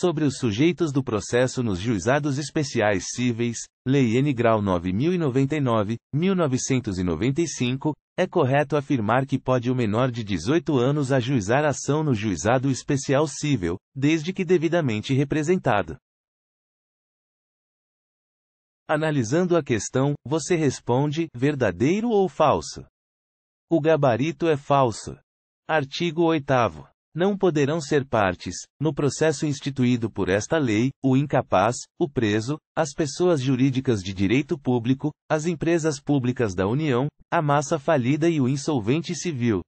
sobre os sujeitos do processo nos juizados especiais cíveis, Lei N. Grau 9099, 1995, é correto afirmar que pode o menor de 18 anos ajuizar ação no juizado especial cível, desde que devidamente representado. Analisando a questão, você responde: verdadeiro ou falso? O gabarito é falso. Artigo 8 não poderão ser partes, no processo instituído por esta lei, o incapaz, o preso, as pessoas jurídicas de direito público, as empresas públicas da União, a massa falida e o insolvente civil.